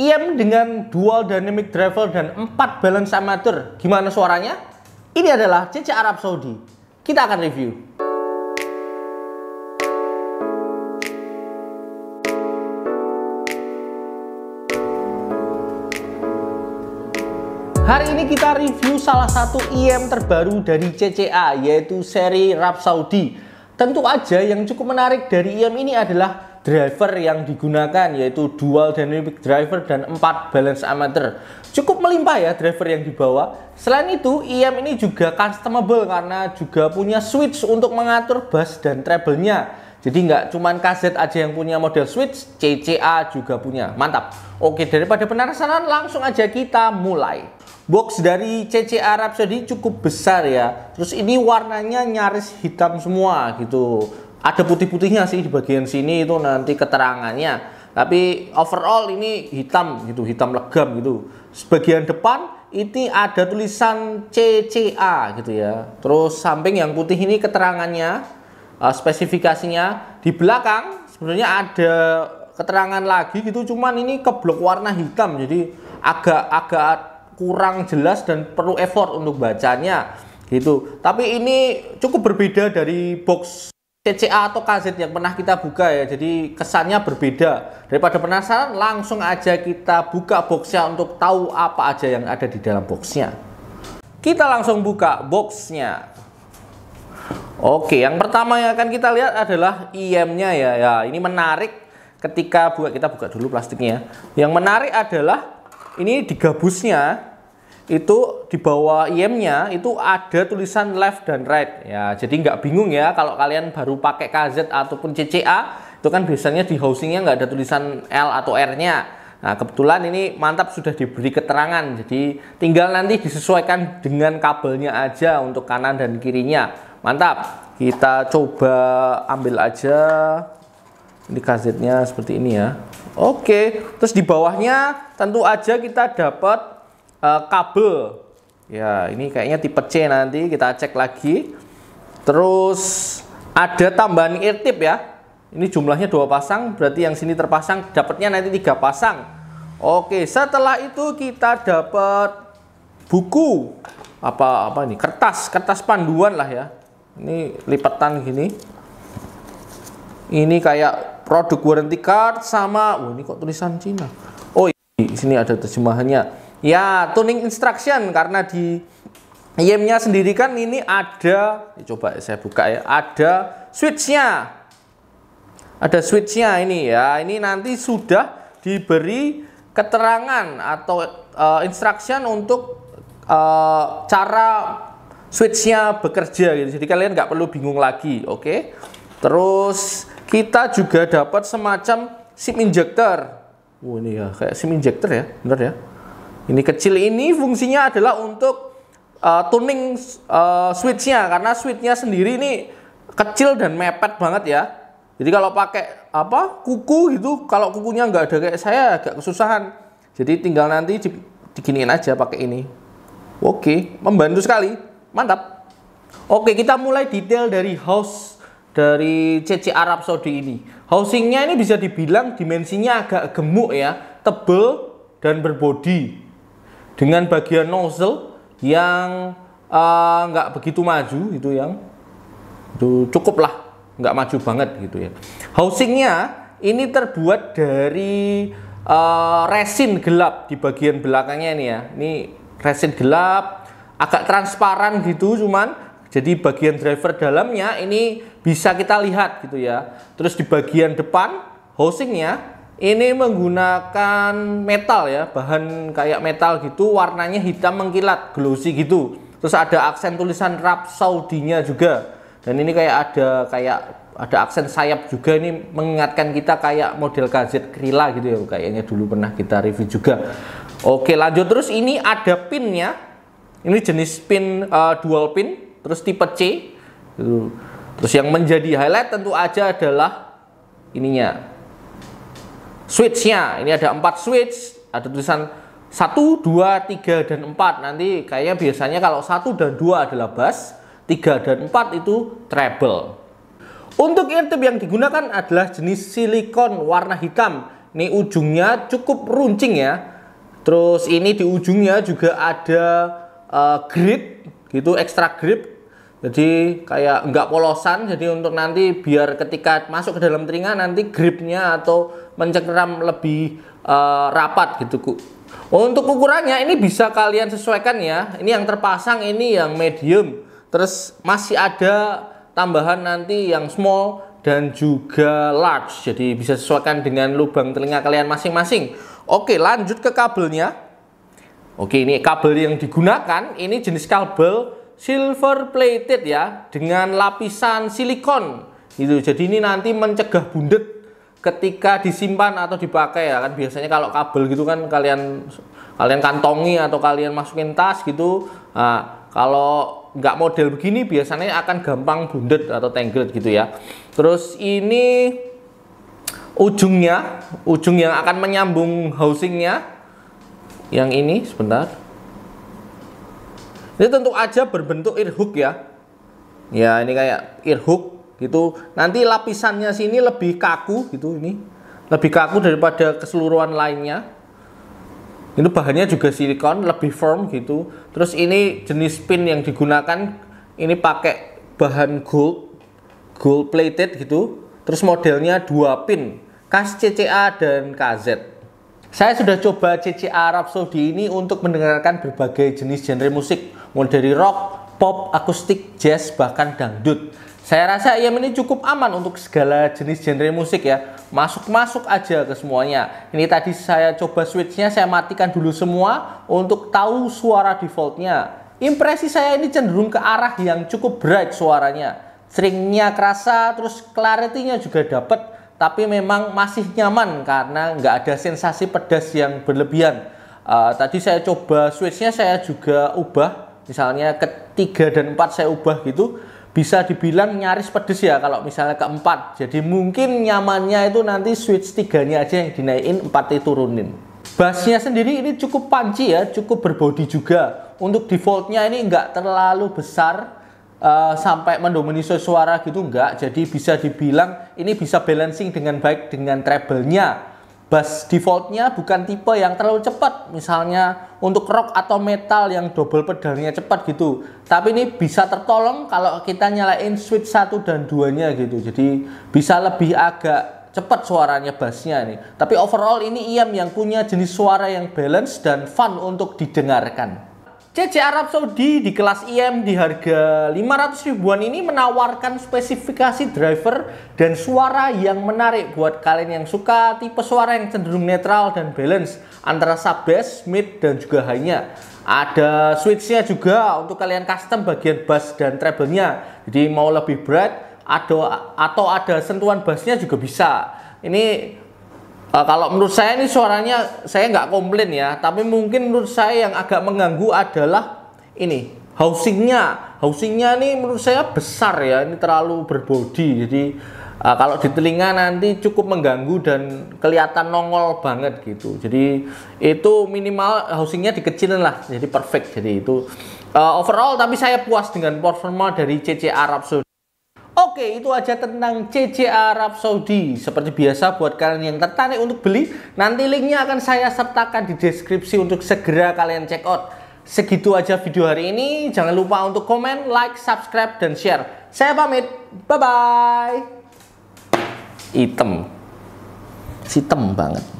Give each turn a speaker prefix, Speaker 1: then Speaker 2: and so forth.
Speaker 1: IM dengan dual dynamic driver dan 4 balance amateur. Gimana suaranya? Ini adalah CC Arab Saudi. Kita akan review. Hari ini kita review salah satu IM terbaru dari CCA yaitu seri Rap Saudi. Tentu aja yang cukup menarik dari IM ini adalah driver yang digunakan yaitu dual dynamic driver dan 4 balance amateur. Cukup melimpah ya driver yang dibawa. Selain itu, IM e ini juga customable karena juga punya switch untuk mengatur bass dan treble-nya. Jadi nggak cuman KZ aja yang punya model switch, CCA juga punya. Mantap. Oke, daripada penasaran langsung aja kita mulai box dari CCA Rhapsody cukup besar ya terus ini warnanya nyaris hitam semua gitu ada putih-putihnya sih di bagian sini itu nanti keterangannya tapi overall ini hitam gitu hitam legam gitu sebagian depan ini ada tulisan CCA gitu ya terus samping yang putih ini keterangannya eh, spesifikasinya di belakang sebenarnya ada keterangan lagi gitu cuman ini keblok warna hitam jadi agak-agak kurang jelas dan perlu effort untuk bacanya gitu tapi ini cukup berbeda dari box CCA atau kaset yang pernah kita buka ya. Jadi kesannya berbeda. Daripada penasaran, langsung aja kita buka boxnya untuk tahu apa aja yang ada di dalam boxnya. Kita langsung buka boxnya. Oke, yang pertama yang akan kita lihat adalah IM-nya ya. ya. Ini menarik ketika buka kita buka dulu plastiknya. Ya. Yang menarik adalah ini digabusnya itu di bawah IM-nya itu ada tulisan left dan right ya jadi nggak bingung ya kalau kalian baru pakai KZ ataupun CCA itu kan biasanya di housingnya nggak ada tulisan L atau R-nya nah kebetulan ini mantap sudah diberi keterangan jadi tinggal nanti disesuaikan dengan kabelnya aja untuk kanan dan kirinya mantap kita coba ambil aja ini kz seperti ini ya oke terus di bawahnya tentu aja kita dapat uh, kabel. Ya, ini kayaknya tipe C nanti kita cek lagi. Terus ada tambahan tip ya. Ini jumlahnya dua pasang, berarti yang sini terpasang dapatnya nanti tiga pasang. Oke, setelah itu kita dapat buku apa apa ini kertas kertas panduan lah ya. Ini lipatan gini. Ini kayak produk warranty card sama, oh ini kok tulisan Cina. Oh, ini iya, sini ada terjemahannya Ya, tuning instruction karena di YEM-nya sendiri kan ini ada, ya coba saya buka ya, ada switchnya Ada switchnya ini ya, ini nanti sudah diberi keterangan atau uh, instruction untuk uh, cara switch-nya bekerja gitu. Jadi kalian nggak perlu bingung lagi, oke? Okay? Terus kita juga dapat semacam SIM injector. Oh ini ya kayak SIM injector ya, bener ya? Ini kecil ini fungsinya adalah untuk uh, tuning uh, switchnya karena switchnya sendiri ini kecil dan mepet banget ya. Jadi kalau pakai apa kuku gitu, kalau kukunya nggak ada kayak saya agak kesusahan. Jadi tinggal nanti di, diginiin aja pakai ini. Oke, membantu sekali. Mantap. Oke, kita mulai detail dari house dari CC Arab Saudi ini. Housingnya ini bisa dibilang dimensinya agak gemuk ya, tebel dan berbodi dengan bagian nozzle yang eh, nggak uh, begitu maju itu yang itu cukup lah nggak maju banget gitu ya housingnya ini terbuat dari uh, resin gelap di bagian belakangnya ini ya ini resin gelap agak transparan gitu cuman jadi bagian driver dalamnya ini bisa kita lihat gitu ya terus di bagian depan housingnya ini menggunakan metal ya, bahan kayak metal gitu, warnanya hitam mengkilat, glossy gitu. Terus ada aksen tulisan Rap Saudinya juga. Dan ini kayak ada kayak ada aksen sayap juga ini mengingatkan kita kayak model gazet Krila gitu ya kayaknya dulu pernah kita review juga. Oke, lanjut terus ini ada pinnya. Ini jenis pin uh, dual pin, terus tipe C. Terus yang menjadi highlight tentu aja adalah ininya switchnya ini ada empat switch ada tulisan 1, 2, 3, dan 4 nanti kayaknya biasanya kalau 1 dan 2 adalah bass 3 dan 4 itu treble untuk eartip yang digunakan adalah jenis silikon warna hitam ini ujungnya cukup runcing ya terus ini di ujungnya juga ada uh, grip gitu ekstra grip jadi kayak enggak polosan, jadi untuk nanti biar ketika masuk ke dalam telinga nanti gripnya atau mencengkeram lebih uh, rapat gitu ku. Untuk ukurannya ini bisa kalian sesuaikan ya. Ini yang terpasang, ini yang medium. Terus masih ada tambahan nanti yang small dan juga large. Jadi bisa sesuaikan dengan lubang telinga kalian masing-masing. Oke, lanjut ke kabelnya. Oke, ini kabel yang digunakan. Ini jenis kabel silver plated ya dengan lapisan silikon gitu. Jadi ini nanti mencegah bundet ketika disimpan atau dipakai ya kan biasanya kalau kabel gitu kan kalian kalian kantongi atau kalian masukin tas gitu. Nah, kalau nggak model begini biasanya akan gampang bundet atau tenggelit gitu ya. Terus ini ujungnya, ujung yang akan menyambung housingnya yang ini sebentar ini tentu aja berbentuk earhook ya. Ya, ini kayak earhook gitu. Nanti lapisannya sini lebih kaku gitu ini. Lebih kaku daripada keseluruhan lainnya. Ini bahannya juga silikon, lebih firm gitu. Terus ini jenis pin yang digunakan ini pakai bahan gold gold plated gitu. Terus modelnya dua pin, kas CCA dan KZ. Saya sudah coba CC Arab Saudi ini untuk mendengarkan berbagai jenis genre musik, mulai dari rock, pop, akustik, jazz, bahkan dangdut. Saya rasa IM ini cukup aman untuk segala jenis genre musik ya. Masuk-masuk aja ke semuanya. Ini tadi saya coba switchnya, saya matikan dulu semua untuk tahu suara defaultnya. Impresi saya ini cenderung ke arah yang cukup bright suaranya. Stringnya kerasa, terus clarity-nya juga dapat tapi memang masih nyaman karena nggak ada sensasi pedas yang berlebihan. Uh, tadi saya coba switchnya saya juga ubah, misalnya ketiga dan empat saya ubah gitu, bisa dibilang nyaris pedas ya kalau misalnya keempat. Jadi mungkin nyamannya itu nanti switch tiganya aja yang dinaikin, empat itu turunin. Bassnya sendiri ini cukup panci ya, cukup berbodi juga. Untuk defaultnya ini nggak terlalu besar, Eh, sampai mendominasi suara gitu enggak. Jadi bisa dibilang ini bisa balancing dengan baik dengan treble-nya. Bass defaultnya bukan tipe yang terlalu cepat, misalnya untuk rock atau metal yang double pedalnya cepat gitu. Tapi ini bisa tertolong kalau kita nyalain switch 1 dan 2-nya gitu. Jadi bisa lebih agak cepat suaranya bassnya ini. Tapi overall ini IAM yang punya jenis suara yang balance dan fun untuk didengarkan. CC Arab Saudi di kelas IM di harga 500 ribuan ini menawarkan spesifikasi driver dan suara yang menarik buat kalian yang suka tipe suara yang cenderung netral dan balance antara sub-bass, mid, dan juga high-nya. Ada switch-nya juga untuk kalian custom bagian bass dan treble-nya. Jadi mau lebih berat atau, atau ada sentuhan bass-nya juga bisa. Ini Uh, kalau menurut saya ini suaranya saya nggak komplain ya, tapi mungkin menurut saya yang agak mengganggu adalah ini housingnya, housingnya ini menurut saya besar ya, ini terlalu berbodi, jadi uh, kalau di telinga nanti cukup mengganggu dan kelihatan nongol banget gitu. Jadi itu minimal housingnya dikecilin lah, jadi perfect. Jadi itu uh, overall tapi saya puas dengan performa dari CC Arab Saudi. Oke, itu aja tentang CC Arab Saudi. Seperti biasa buat kalian yang tertarik untuk beli, nanti linknya akan saya sertakan di deskripsi untuk segera kalian check out. Segitu aja video hari ini. Jangan lupa untuk komen, like, subscribe, dan share. Saya pamit. Bye-bye. Item. Sitem banget.